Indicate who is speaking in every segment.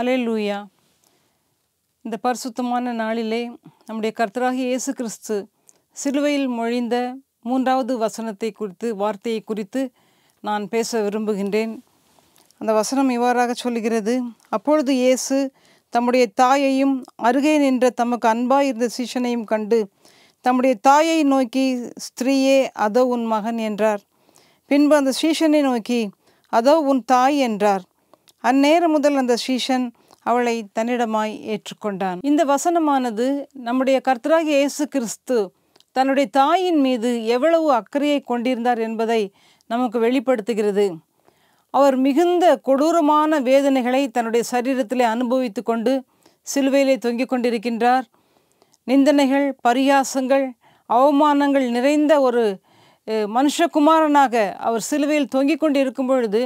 Speaker 1: அலே லூயா இந்த பரிசுத்தமான நாளிலே நம்முடைய கர்த்தராகி இயேசு கிறிஸ்து சிலுவையில் மொழிந்த மூன்றாவது வசனத்தை குறித்து வார்த்தையை குறித்து நான் பேச விரும்புகின்றேன் அந்த வசனம் இவ்வாறாக சொல்கிறது அப்பொழுது இயேசு தம்முடைய தாயையும் அருகே நின்ற தமக்கு அன்பாக இருந்த சீஷனையும் கண்டு தம்முடைய தாயை நோக்கி ஸ்திரீயே அதோ உன் மகன் என்றார் பின்பு அந்த சீஷனை நோக்கி அதோ உன் தாய் என்றார் அந்நேரம் முதல் அந்த சீஷன் அவளை தன்னிடமாய் ஏற்றுக்கொண்டான் இந்த வசனமானது நம்முடைய கர்த்தராக இயேசு கிறிஸ்து தன்னுடைய தாயின் மீது எவ்வளவு அக்கறையை கொண்டிருந்தார் என்பதை நமக்கு வெளிப்படுத்துகிறது அவர் மிகுந்த கொடூரமான வேதனைகளை தன்னுடைய சரீரத்திலே அனுபவித்து கொண்டு சிலுவையிலே தொங்கிக் கொண்டிருக்கின்றார் நிந்தனைகள் பரியாசங்கள் அவமானங்கள் நிறைந்த ஒரு மனுஷகுமாரனாக அவர் சிலுவையில் தொங்கிக் கொண்டு இருக்கும் பொழுது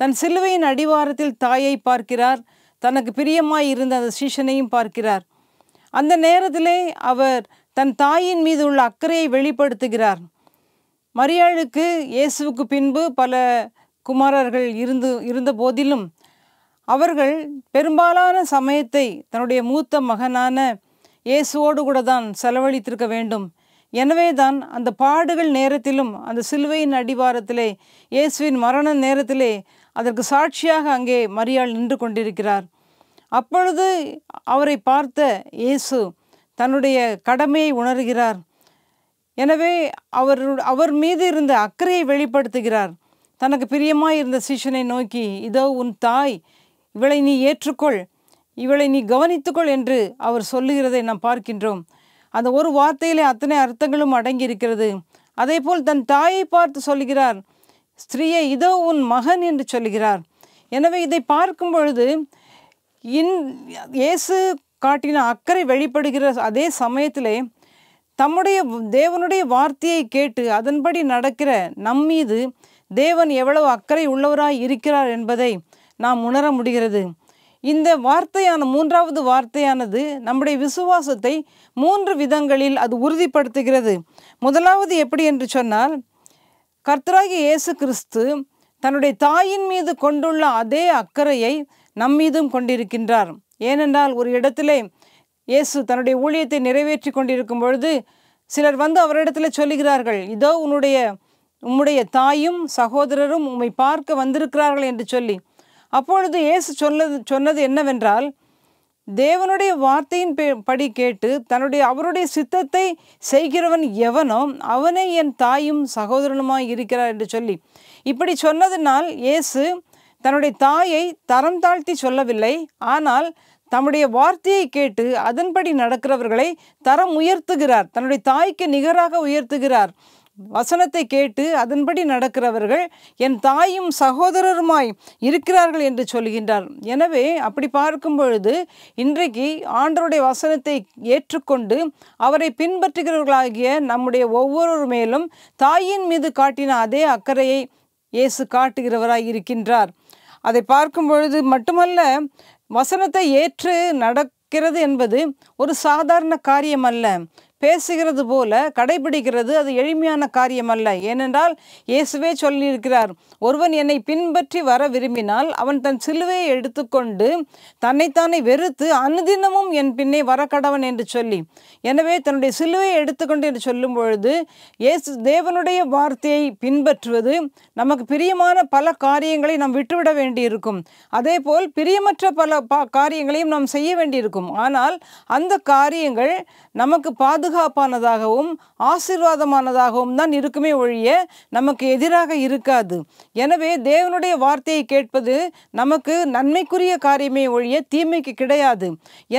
Speaker 1: தன் சிலுவையின் அடிவாரத்தில் தாயை பார்க்கிறார் தனக்கு பிரியமாய் இருந்த அந்த சீஷனையும் பார்க்கிறார் அந்த நேரத்திலே அவர் தன் தாயின் மீது உள்ள அக்கறையை வெளிப்படுத்துகிறார் மரியாளுக்கு இயேசுவுக்கு பின்பு பல குமாரர்கள் இருந்து இருந்த போதிலும் அவர்கள் பெரும்பாலான சமயத்தை தன்னுடைய மூத்த மகனான இயேசுவோடு கூட தான் செலவழித்திருக்க வேண்டும் எனவே தான் அந்த பாடுகள் நேரத்திலும் அந்த சிலுவையின் அடிவாரத்திலே இயேசுவின் மரண நேரத்திலே அதற்கு சாட்சியாக அங்கே மரியாள் நின்று கொண்டிருக்கிறார் அப்பொழுது அவரை பார்த்த இயேசு தன்னுடைய கடமையை உணர்கிறார் எனவே அவர் அவர் மீது இருந்த அக்கறையை வெளிப்படுத்துகிறார் தனக்கு பிரியமாக இருந்த சிஷனை நோக்கி இதோ உன் தாய் இவளை நீ ஏற்றுக்கொள் இவளை நீ கவனித்துக்கொள் என்று அவர் சொல்லுகிறதை நாம் பார்க்கின்றோம் அந்த ஒரு வார்த்தையிலே அத்தனை அர்த்தங்களும் அடங்கியிருக்கிறது அதே போல் தன் தாயை பார்த்து சொல்கிறார் ஸ்திரீயை இதோ உன் மகன் என்று சொல்கிறார் எனவே இதை பார்க்கும் பொழுது இன் இயேசு காட்டின அக்கறை வெளிப்படுகிற அதே சமயத்திலே தம்முடைய தேவனுடைய வார்த்தையை கேட்டு அதன்படி நடக்கிற நம் மீது தேவன் எவ்வளவு அக்கறை உள்ளவராய் இருக்கிறார் என்பதை நாம் உணர முடிகிறது இந்த வார்த்தையான மூன்றாவது வார்த்தையானது நம்முடைய விசுவாசத்தை மூன்று விதங்களில் அது உறுதிப்படுத்துகிறது முதலாவது எப்படி என்று சொன்னால் கர்த்தராகி இயேசு கிறிஸ்து தன்னுடைய தாயின் மீது கொண்டுள்ள அதே அக்கறையை நம்மீதும் கொண்டிருக்கின்றார் ஏனென்றால் ஒரு இடத்திலே இயேசு தன்னுடைய ஊழியத்தை நிறைவேற்றி கொண்டிருக்கும் பொழுது சிலர் வந்து அவரிடத்தில் சொல்லுகிறார்கள் இதோ உன்னுடைய உம்முடைய தாயும் சகோதரரும் உம்மை பார்க்க வந்திருக்கிறார்கள் என்று சொல்லி அப்பொழுது இயேசு சொல்ல சொன்னது என்னவென்றால் தேவனுடைய வார்த்தையின் படி கேட்டு தன்னுடைய அவருடைய சித்தத்தை செய்கிறவன் எவனோ அவனே என் தாயும் சகோதரனுமாய் இருக்கிறார் என்று சொல்லி இப்படி சொன்னதினால் இயேசு தன்னுடைய தாயை தரம் தாழ்த்தி சொல்லவில்லை ஆனால் தம்முடைய வார்த்தையை கேட்டு அதன்படி நடக்கிறவர்களை தரம் உயர்த்துகிறார் தன்னுடைய தாய்க்கு நிகராக உயர்த்துகிறார் வசனத்தை கேட்டு அதன்படி நடக்கிறவர்கள் என் தாயும் சகோதரருமாய் இருக்கிறார்கள் என்று சொல்கின்றார் எனவே அப்படி பார்க்கும் பொழுது இன்றைக்கு ஆண்டருடைய வசனத்தை ஏற்றுக்கொண்டு அவரை பின்பற்றுகிறவர்களாகிய நம்முடைய ஒவ்வொருவர் மேலும் தாயின் மீது காட்டின அதே அக்கறையை இயேசு காட்டுகிறவராய் இருக்கின்றார் அதை பார்க்கும் பொழுது மட்டுமல்ல வசனத்தை ஏற்று நடக்கிறது என்பது ஒரு சாதாரண காரியம் அல்ல பேசுகிறது போல கடைபிடிக்கிறது அது எளிமையான காரியம் அல்ல ஏனென்றால் இயேசுவே சொல்லியிருக்கிறார் ஒருவன் என்னை பின்பற்றி வர விரும்பினால் அவன் தன் சிலுவையை எடுத்துக்கொண்டு தன்னைத்தானே வெறுத்து அனுதினமும் என் பின்னே வரக்கடவன் என்று சொல்லி எனவே தன்னுடைய சிலுவையை எடுத்துக்கொண்டு என்று சொல்லும் பொழுது இயேசு தேவனுடைய வார்த்தையை பின்பற்றுவது நமக்கு பிரியமான பல காரியங்களை நாம் விட்டுவிட வேண்டியிருக்கும் அதே போல் பிரியமற்ற பல காரியங்களையும் நாம் செய்ய வேண்டியிருக்கும் ஆனால் அந்த காரியங்கள் நமக்கு பாது பாதுகாப்பானதாகவும் ஆசீர்வாதமானதாகவும் தான் இருக்குமே ஒழிய நமக்கு எதிராக இருக்காது எனவே தேவனுடைய வார்த்தையை கேட்பது நமக்கு நன்மைக்குரிய காரியமே ஒழிய தீமைக்கு கிடையாது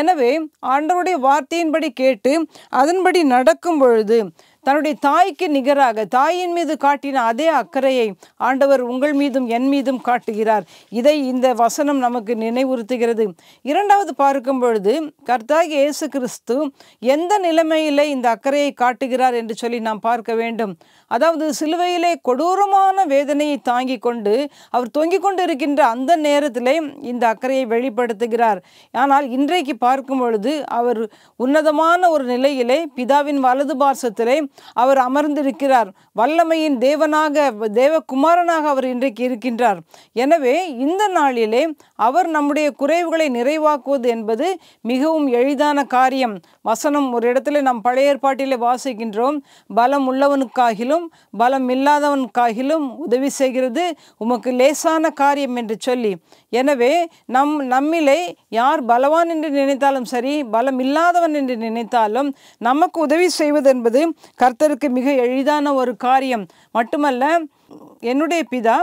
Speaker 1: எனவே ஆண்டவருடைய வார்த்தையின்படி கேட்டு அதன்படி நடக்கும் பொழுது தன்னுடைய தாய்க்கு நிகராக தாயின் மீது காட்டின அதே அக்கறையை ஆண்டவர் உங்கள் மீதும் என் மீதும் காட்டுகிறார் இதை இந்த வசனம் நமக்கு நினைவுறுத்துகிறது இரண்டாவது பார்க்கும் பொழுது கர்த்தாகி இயேசு கிறிஸ்து எந்த நிலைமையிலே இந்த அக்கறையை காட்டுகிறார் என்று சொல்லி நாம் பார்க்க வேண்டும் அதாவது சிலுவையிலே கொடூரமான வேதனையை தாங்கி கொண்டு அவர் தொங்கிக் கொண்டு இருக்கின்ற அந்த நேரத்திலே இந்த அக்கறையை வெளிப்படுத்துகிறார் ஆனால் இன்றைக்கு பார்க்கும் பொழுது அவர் உன்னதமான ஒரு நிலையிலே பிதாவின் வலது பாசத்திலே அவர் அமர்ந்திருக்கிறார் வல்லமையின் தேவனாக தேவகுமாரனாக அவர் இன்றைக்கு இருக்கின்றார் எனவே இந்த நாளிலே அவர் நம்முடைய குறைவுகளை நிறைவாக்குவது என்பது மிகவும் எளிதான காரியம் வசனம் ஒரு இடத்துல நாம் பழைய ஏற்பாட்டிலே வாசிக்கின்றோம் பலம் உள்ளவனுக்காகிலும் பலம் இல்லாதவனுக்காகிலும் உதவி செய்கிறது உமக்கு லேசான காரியம் என்று சொல்லி எனவே நம் நம்மிலே யார் பலவான் என்று நினைத்தாலும் சரி பலம் இல்லாதவன் என்று நினைத்தாலும் நமக்கு உதவி செய்வது என்பது கர்த்தருக்கு மிக எளிதான ஒரு காரியம் மட்டுமல்ல என்னுடைய பிதா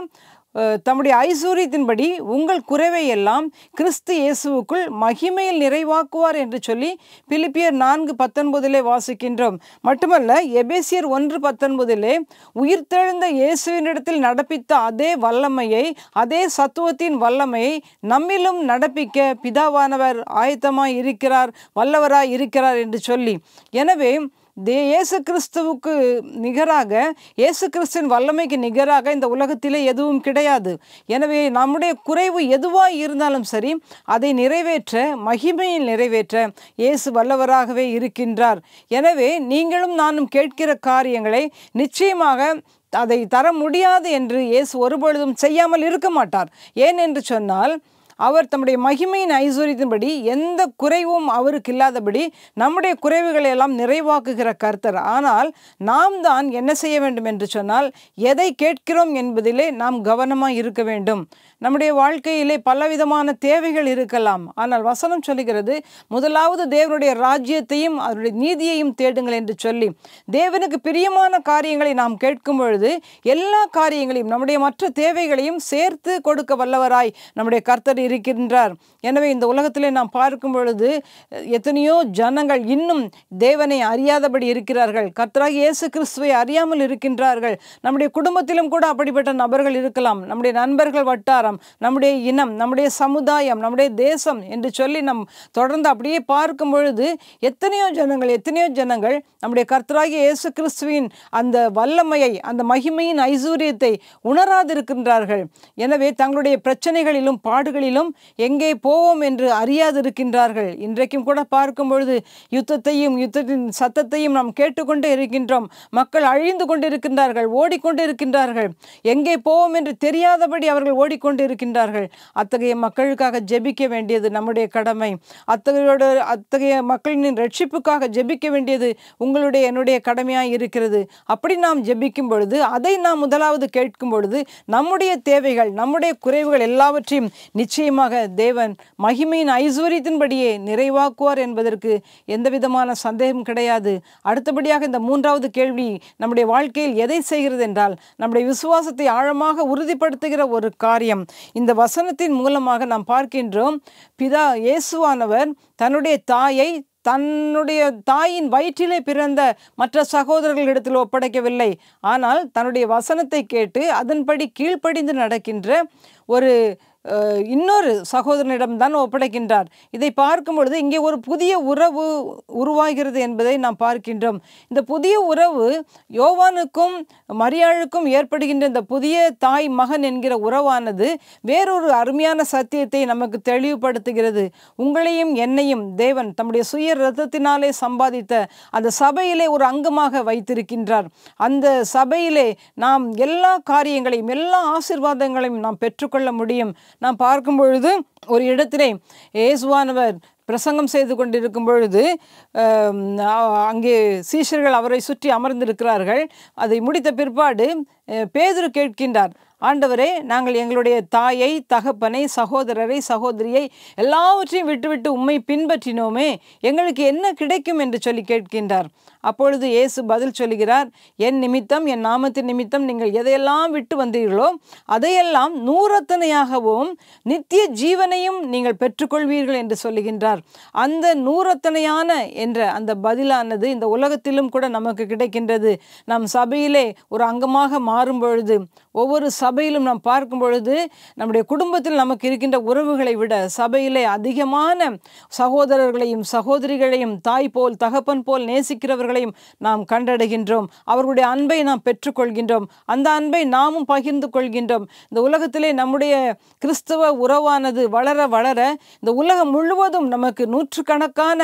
Speaker 1: தம்முடைய ஐஸ்வர்யத்தின்படி உங்கள் குறைவை எல்லாம் கிறிஸ்து இயேசுவுக்குள் மகிமையில் நிறைவாக்குவார் என்று சொல்லி பிலிப்பியர் நான்கு பத்தொன்பதிலே வாசிக்கின்றோம் மட்டுமல்ல எபேசியர் ஒன்று பத்தொன்பதிலே உயிர்த்தெழுந்த இயேசுவினிடத்தில் நடப்பித்த அதே வல்லமையை அதே சத்துவத்தின் வல்லமையை நம்மிலும் நடப்பிக்க பிதாவானவர் ஆயத்தமாய் இருக்கிறார் வல்லவராய் இருக்கிறார் என்று சொல்லி எனவே தே இயேசு கிறிஸ்துவுக்கு நிகராக இயேசு கிறிஸ்துவின் வல்லமைக்கு நிகராக இந்த உலகத்திலே எதுவும் கிடையாது எனவே நம்முடைய குறைவு எதுவாக இருந்தாலும் சரி அதை நிறைவேற்ற மகிமையில் நிறைவேற்ற இயேசு வல்லவராகவே இருக்கின்றார் எனவே நீங்களும் நானும் கேட்கிற காரியங்களை நிச்சயமாக அதை தர முடியாது என்று இயேசு ஒருபொழுதும் செய்யாமல் இருக்க மாட்டார் ஏன் என்று சொன்னால் அவர் தம்முடைய மகிமையின் ஐஸ்வர்யத்தின்படி எந்த குறைவும் அவருக்கு இல்லாதபடி நம்முடைய குறைவுகளை எல்லாம் நிறைவாக்குகிற கர்த்தர் ஆனால் நாம் தான் என்ன செய்ய வேண்டும் என்று சொன்னால் எதை கேட்கிறோம் என்பதிலே நாம் கவனமாக இருக்க வேண்டும் நம்முடைய வாழ்க்கையிலே பலவிதமான தேவைகள் இருக்கலாம் ஆனால் வசனம் சொல்லுகிறது முதலாவது தேவனுடைய ராஜ்யத்தையும் அவருடைய நீதியையும் தேடுங்கள் என்று சொல்லி தேவனுக்கு பிரியமான காரியங்களை நாம் கேட்கும் பொழுது எல்லா காரியங்களையும் நம்முடைய மற்ற தேவைகளையும் சேர்த்து கொடுக்க வல்லவராய் நம்முடைய கர்த்தர் இருக்கின்றார் எனவே இந்த உலகத்திலே நாம் பார்க்கும் பொழுது எத்தனையோ ஜனங்கள் இன்னும் தேவனை அறியாதபடி இருக்கிறார்கள் கத்தராக இயேசு கிறிஸ்துவை அறியாமல் இருக்கின்றார்கள் நம்முடைய குடும்பத்திலும் கூட அப்படிப்பட்ட நபர்கள் இருக்கலாம் நம்முடைய நண்பர்கள் வட்டாரம் நம்முடைய இனம் நம்முடைய சமுதாயம் நம்முடைய தேசம் என்று சொல்லி நம் தொடர்ந்து அப்படியே பார்க்கும் பொழுது எத்தனையோ ஜனங்கள் எத்தனையோ ஜனங்கள் நம்முடைய கர்த்தராகி இயேசு கிறிஸ்துவின் அந்த வல்லமையை அந்த மகிமையின் ஐசூரியத்தை உணராதிருக்கின்றார்கள் எனவே தங்களுடைய பிரச்சனைகளிலும் பாடுகளிலும் போதிலும் எங்கே போவோம் என்று அறியாதிருக்கின்றார்கள் இன்றைக்கும் கூட பார்க்கும் பொழுது யுத்தத்தையும் யுத்தத்தின் சத்தத்தையும் நாம் கேட்டுக்கொண்டே இருக்கின்றோம் மக்கள் அழிந்து கொண்டிருக்கின்றார்கள் ஓடிக்கொண்டு இருக்கின்றார்கள் எங்கே போவோம் என்று தெரியாதபடி அவர்கள் ஓடிக்கொண்டு இருக்கின்றார்கள் அத்தகைய மக்களுக்காக ஜெபிக்க வேண்டியது நம்முடைய கடமை அத்தகையோட அத்தகைய மக்களின் ரட்சிப்புக்காக ஜெபிக்க வேண்டியது உங்களுடைய என்னுடைய கடமையாக இருக்கிறது அப்படி நாம் ஜெபிக்கும் பொழுது அதை நாம் முதலாவது கேட்கும் பொழுது நம்முடைய தேவைகள் நம்முடைய குறைவுகள் எல்லாவற்றையும் நிச்சயம் நிச்சயமாக தேவன் மகிமையின் ஐஸ்வர்யத்தின்படியே நிறைவாக்குவார் என்பதற்கு எந்தவிதமான சந்தேகம் கிடையாது அடுத்தபடியாக இந்த மூன்றாவது கேள்வி நம்முடைய வாழ்க்கையில் எதை செய்கிறது என்றால் நம்முடைய விசுவாசத்தை ஆழமாக உறுதிப்படுத்துகிற ஒரு காரியம் இந்த வசனத்தின் மூலமாக நாம் பார்க்கின்றோம் பிதா இயேசுவானவர் தன்னுடைய தாயை தன்னுடைய தாயின் வயிற்றிலே பிறந்த மற்ற சகோதரர்களிடத்தில் ஒப்படைக்கவில்லை ஆனால் தன்னுடைய வசனத்தை கேட்டு அதன்படி கீழ்ப்படிந்து நடக்கின்ற ஒரு இன்னொரு சகோதரனிடம்தான் ஒப்படைக்கின்றார் இதை பார்க்கும் பொழுது இங்கே ஒரு புதிய உறவு உருவாகிறது என்பதை நாம் பார்க்கின்றோம் இந்த புதிய உறவு யோவானுக்கும் மரியாளுக்கும் ஏற்படுகின்ற இந்த புதிய தாய் மகன் என்கிற உறவானது வேறொரு அருமையான சத்தியத்தை நமக்கு தெளிவுபடுத்துகிறது உங்களையும் என்னையும் தேவன் தம்முடைய சுய ரத்தத்தினாலே சம்பாதித்த அந்த சபையிலே ஒரு அங்கமாக வைத்திருக்கின்றார் அந்த சபையிலே நாம் எல்லா காரியங்களையும் எல்லா ஆசிர்வாதங்களையும் நாம் பெற்றுக்கொள்ள முடியும் நாம் பார்க்கும் பொழுது ஒரு இடத்திலே இயேசுவானவர் பிரசங்கம் செய்து கொண்டிருக்கும் பொழுது அங்கே சீஷர்கள் அவரை சுற்றி அமர்ந்திருக்கிறார்கள் அதை முடித்த பிற்பாடு பேதுரு கேட்கின்றார் ஆண்டவரே நாங்கள் எங்களுடைய தாயை தகப்பனை சகோதரரை சகோதரியை எல்லாவற்றையும் விட்டுவிட்டு உம்மை பின்பற்றினோமே எங்களுக்கு என்ன கிடைக்கும் என்று சொல்லி கேட்கின்றார் அப்பொழுது இயேசு பதில் சொல்கிறார் என் நிமித்தம் என் நாமத்தின் நிமித்தம் நீங்கள் எதையெல்லாம் விட்டு வந்தீர்களோ அதையெல்லாம் நூறத்தனையாகவும் நித்திய ஜீவனையும் நீங்கள் பெற்றுக்கொள்வீர்கள் என்று சொல்லுகின்றார் அந்த நூறத்தனையான என்ற அந்த பதிலானது இந்த உலகத்திலும் கூட நமக்கு கிடைக்கின்றது நம் சபையிலே ஒரு அங்கமாக மாறும் பொழுது ஒவ்வொரு ச சபையிலும் நாம் பார்க்கும் பொழுது நம்முடைய குடும்பத்தில் நமக்கு இருக்கின்ற உறவுகளை விட சபையிலே அதிகமான சகோதரர்களையும் சகோதரிகளையும் தாய் போல் தகப்பன் போல் நேசிக்கிறவர்களையும் நாம் கண்டடைகின்றோம் அவர்களுடைய அன்பை நாம் பெற்றுக்கொள்கின்றோம் அந்த அன்பை நாமும் பகிர்ந்து கொள்கின்றோம் இந்த உலகத்திலே நம்முடைய கிறிஸ்தவ உறவானது வளர வளர இந்த உலகம் முழுவதும் நமக்கு நூற்றுக்கணக்கான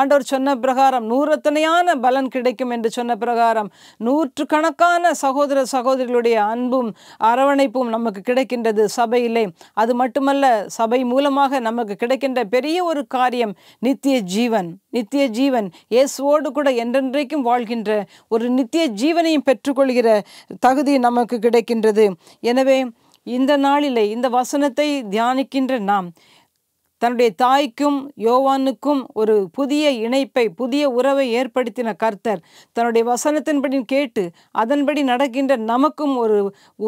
Speaker 1: ஆண்டவர் சொன்ன பிரகாரம் நூறத்தனையான பலன் கிடைக்கும் என்று சொன்ன பிரகாரம் நூற்றுக்கணக்கான சகோதர சகோதரிகளுடைய அன்பும் அற அரவணைப்பும் நமக்கு கிடைக்கின்றது சபையிலே அது மட்டுமல்ல சபை மூலமாக நமக்கு கிடைக்கின்ற பெரிய ஒரு காரியம் நித்திய ஜீவன் நித்திய ஜீவன் இயேசுவோடு கூட என்றென்றைக்கும் வாழ்கின்ற ஒரு நித்திய ஜீவனையும் பெற்றுக்கொள்கிற தகுதி நமக்கு கிடைக்கின்றது எனவே இந்த நாளிலே இந்த வசனத்தை தியானிக்கின்ற நாம் தன்னுடைய தாய்க்கும் யோவானுக்கும் ஒரு புதிய இணைப்பை புதிய உறவை ஏற்படுத்தின கர்த்தர் தன்னுடைய வசனத்தின்படி கேட்டு அதன்படி நடக்கின்ற நமக்கும் ஒரு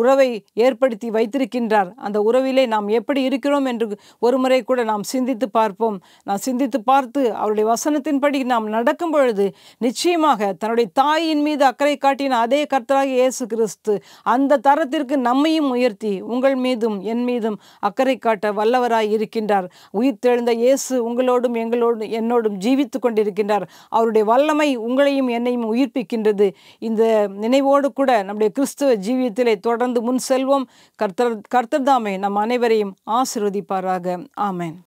Speaker 1: உறவை ஏற்படுத்தி வைத்திருக்கின்றார் அந்த உறவிலே நாம் எப்படி இருக்கிறோம் என்று ஒரு முறை கூட நாம் சிந்தித்து பார்ப்போம் நாம் சிந்தித்து பார்த்து அவருடைய வசனத்தின்படி நாம் நடக்கும் பொழுது நிச்சயமாக தன்னுடைய தாயின் மீது அக்கறை காட்டின அதே கர்த்தராக இயேசு கிறிஸ்து அந்த தரத்திற்கு நம்மையும் உயர்த்தி உங்கள் மீதும் என் மீதும் அக்கறை காட்ட வல்லவராய் இருக்கின்றார் தெழுந்த இயேசு உங்களோடும் எங்களோடும் என்னோடும் ஜீவித்து கொண்டிருக்கின்றார் அவருடைய வல்லமை உங்களையும் என்னையும் உயிர்ப்பிக்கின்றது இந்த நினைவோடு கூட நம்முடைய கிறிஸ்துவ ஜீவியத்திலே தொடர்ந்து முன் செல்வோம் கர்த்தர் கர்த்தர்தாமே நம் அனைவரையும் ஆசிர்வதிப்பாராக ஆமேன்